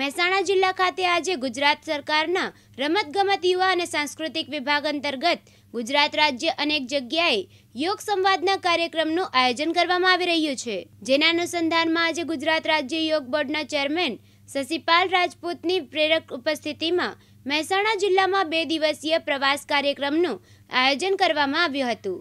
મહેસાણા જિલ્લા ખાતે આજે ગુજરાત સરકારના રમતગમત યુવા અને સાંસ્કૃતિક વિભાગ અંતર્ગત ગુજરાત રાજ્ય અનેક જગ્યાએ યોગ સંવાદના કાર્યક્રમનું આયોજન કરવામાં આવી રહ્યું છે જેના અનુસંધાનમાં આજે ગુજરાત રાજ્ય યોગ બોર્ડના ચેરમેન શશિપાલ રાજપૂતની પ્રેરક ઉપસ્થિતિમાં મહેસાણા જિલ્લામાં બે દિવસીય પ્રવાસ કાર્યક્રમનું આયોજન કરવામાં આવ્યું હતું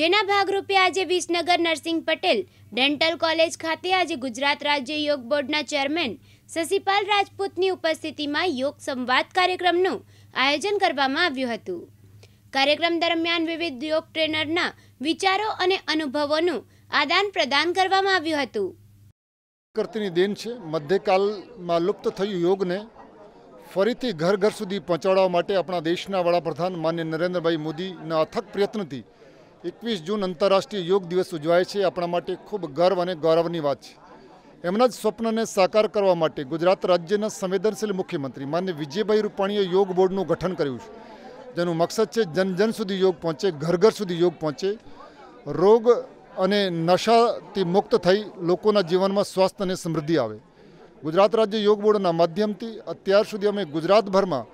જેના ભાગરૂપે આજે વિસનગર નરસિંહ પટેલ ડેન્ટલ કોલેજ ખાતે આજે ગુજરાત રાજ્ય યોગ બોર્ડના ચેરમેન શશિપાલ રાજપૂતની ઉપસ્થિતિમાં યોગ સંવાદ કાર્યક્રમનું આયોજન કરવામાં આવ્યું હતું કાર્યક્રમ દરમિયાન વિવિધ યોગ ટ્રેનરના વિચારો અને અનુભવોનું આદાન પ્રદાન કરવામાં આવ્યું હતું કરતીની દેન છે મધ્યકાલમાં લુપ્ત થયું યોગને ફરીથી ઘર ઘર સુધી પહોંચાડવા માટે આપણા દેશના વડાપ્રધાન માન્ય નરેન્દ્રભાઈ મોદીના અથક પ્રયત્નથી એકવીસ જૂન આંતરરાષ્ટ્રીય યોગ દિવસ ઉજવાય છે આપણા માટે ખૂબ ગર્વ અને ગૌરવની વાત છે એમના જ સ્વપ્નને સાકાર કરવા માટે ગુજરાત રાજ્યના સંવેદનશીલ મુખ્યમંત્રી માન્ય વિજયભાઈ રૂપાણીએ યોગ બોર્ડનું ગઠન કર્યું છે જેનું મકસદ છે જન જન સુધી યોગ પહોંચે ઘર ઘર સુધી યોગ પહોંચે રોગ અને નશાથી મુક્ત થઈ લોકોના જીવનમાં સ્વાસ્થ્ય અને સમૃદ્ધિ આવે ગુજરાત રાજ્ય યોગ બોર્ડના માધ્યમથી અત્યાર સુધી અમે ગુજરાતભરમાં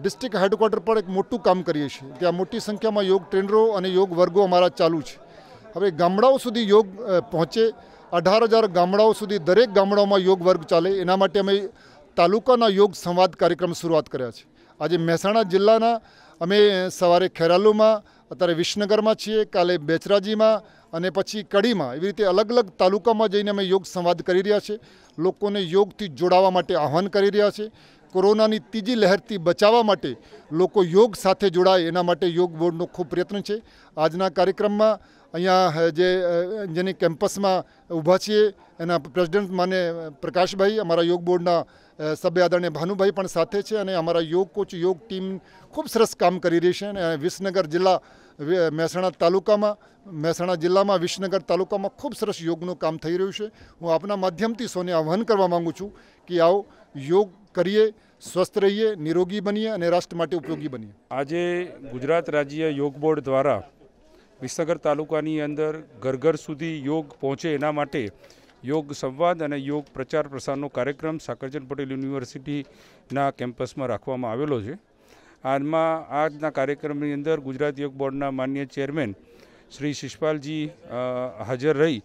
ડિસ્ટ્રિક્ટ હેડક્વાર્ટર પર એક મોટું કામ કરીએ છીએ ત્યાં મોટી સંખ્યામાં યોગ ટ્રેનરો અને યોગ વર્ગો અમારા ચાલુ છે હવે ગામડાઓ સુધી યોગ પહોંચે અઢાર હજાર ગામડાઓ સુધી દરેક ગામડાઓમાં યોગ વર્ગ ચાલે એના માટે અમે તાલુકાના યોગ સંવાદ કાર્યક્રમ શરૂઆત કર્યા છે આજે મહેસાણા જિલ્લાના અમે સવારે ખેરાલુમાં અત્યારે વિસનગરમાં છીએ કાલે બેચરાજીમાં અને પછી કડીમાં એવી રીતે અલગ અલગ તાલુકામાં જઈને અમે યોગ સંવાદ કરી રહ્યા છે લોકોને યોગથી જોડાવા માટે આહવાન કરી રહ્યા છે કોરોનાની ત્રીજી લહેરથી બચાવવા માટે લોકો યોગ સાથે જોડાય એના માટે યોગ બોર્ડનો ખૂબ પ્રયત્ન છે આજના કાર્યક્રમમાં અહીંયા જે જેની કેમ્પસમાં ઊભા છીએ એના પ્રેસિડેન્ટ માને પ્રકાશભાઈ અમારા યોગ બોર્ડના સભ્ય આદરણીય ભાનુભાઈ પણ સાથે છે અને અમારા યોગ કોચ યોગ ટીમ ખૂબ સરસ કામ કરી રહી છે અને વિસનગર જિલ્લા મહેસાણા તાલુકામાં મહેસાણા જિલ્લામાં વિસનગર તાલુકામાં ખૂબ સરસ યોગનું કામ થઈ રહ્યું છે હું આપના માધ્યમથી સૌને આહ્વાન કરવા માગું છું કે આવો યોગ કરીએ સ્વસ્થ રહીએ નિરોગી બનીએ અને રાષ્ટ્ર માટે ઉપયોગી બનીએ આજે ગુજરાત રાજ્ય યોગ બોર્ડ દ્વારા વિસનગર તાલુકાની અંદર ઘર ઘર સુધી યોગ પહોંચે એના માટે યોગ સંવાદ અને યોગ પ્રચાર પ્રસારનો કાર્યક્રમ સાકરચંદ પટેલ યુનિવર્સિટીના કેમ્પસમાં રાખવામાં આવેલો છે આજમાં આજના કાર્યક્રમની અંદર ગુજરાત યોગ બોર્ડના માન્ય ચેરમેન શ્રી શિષપાલજી હાજર રહી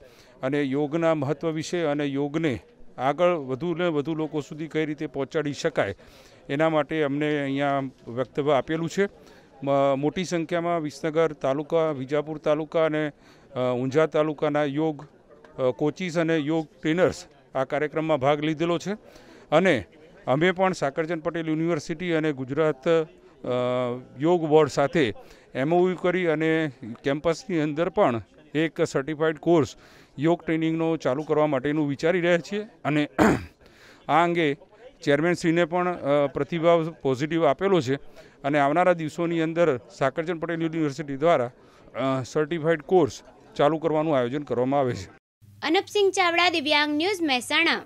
અને યોગના મહત્ત્વ વિશે અને યોગને આગળ વધુ વધુ લોકો સુધી કઈ રીતે પહોંચાડી શકાય એના માટે અમને અહીંયા વક્તવ્ય આપેલું છે મોટી સંખ્યામાં વિસનગર તાલુકા વિજાપુર તાલુકા અને ઊંઝા તાલુકાના યોગ કોચીસ અને યોગ ટ્રેનર્સ આ કાર્યક્રમમાં ભાગ લીધેલો છે અને અમે પણ સાકરચંદ પટેલ યુનિવર્સિટી અને ગુજરાત યોગ બોર્ડ સાથે એમઓયુ કરી અને કેમ્પસની અંદર પણ એક સર્ટિફાઈડ કોર્સ યોગ ટ્રેનિંગનો ચાલુ કરવા માટેનું વિચારી રહ્યા છીએ અને આ અંગે ચેરમેનશ્રીને પણ પ્રતિભાવ પોઝિટિવ આપેલો છે અને આવનારા દિવસોની અંદર સાકરચંદ પટેલ યુનિવર્સિટી દ્વારા સર્ટિફાઈડ કોર્સ ચાલુ કરવાનું આયોજન કરવામાં આવે છે અનપસિંહ ચાવડા દિવ્યાંગ ન્યૂઝ મહેસાણા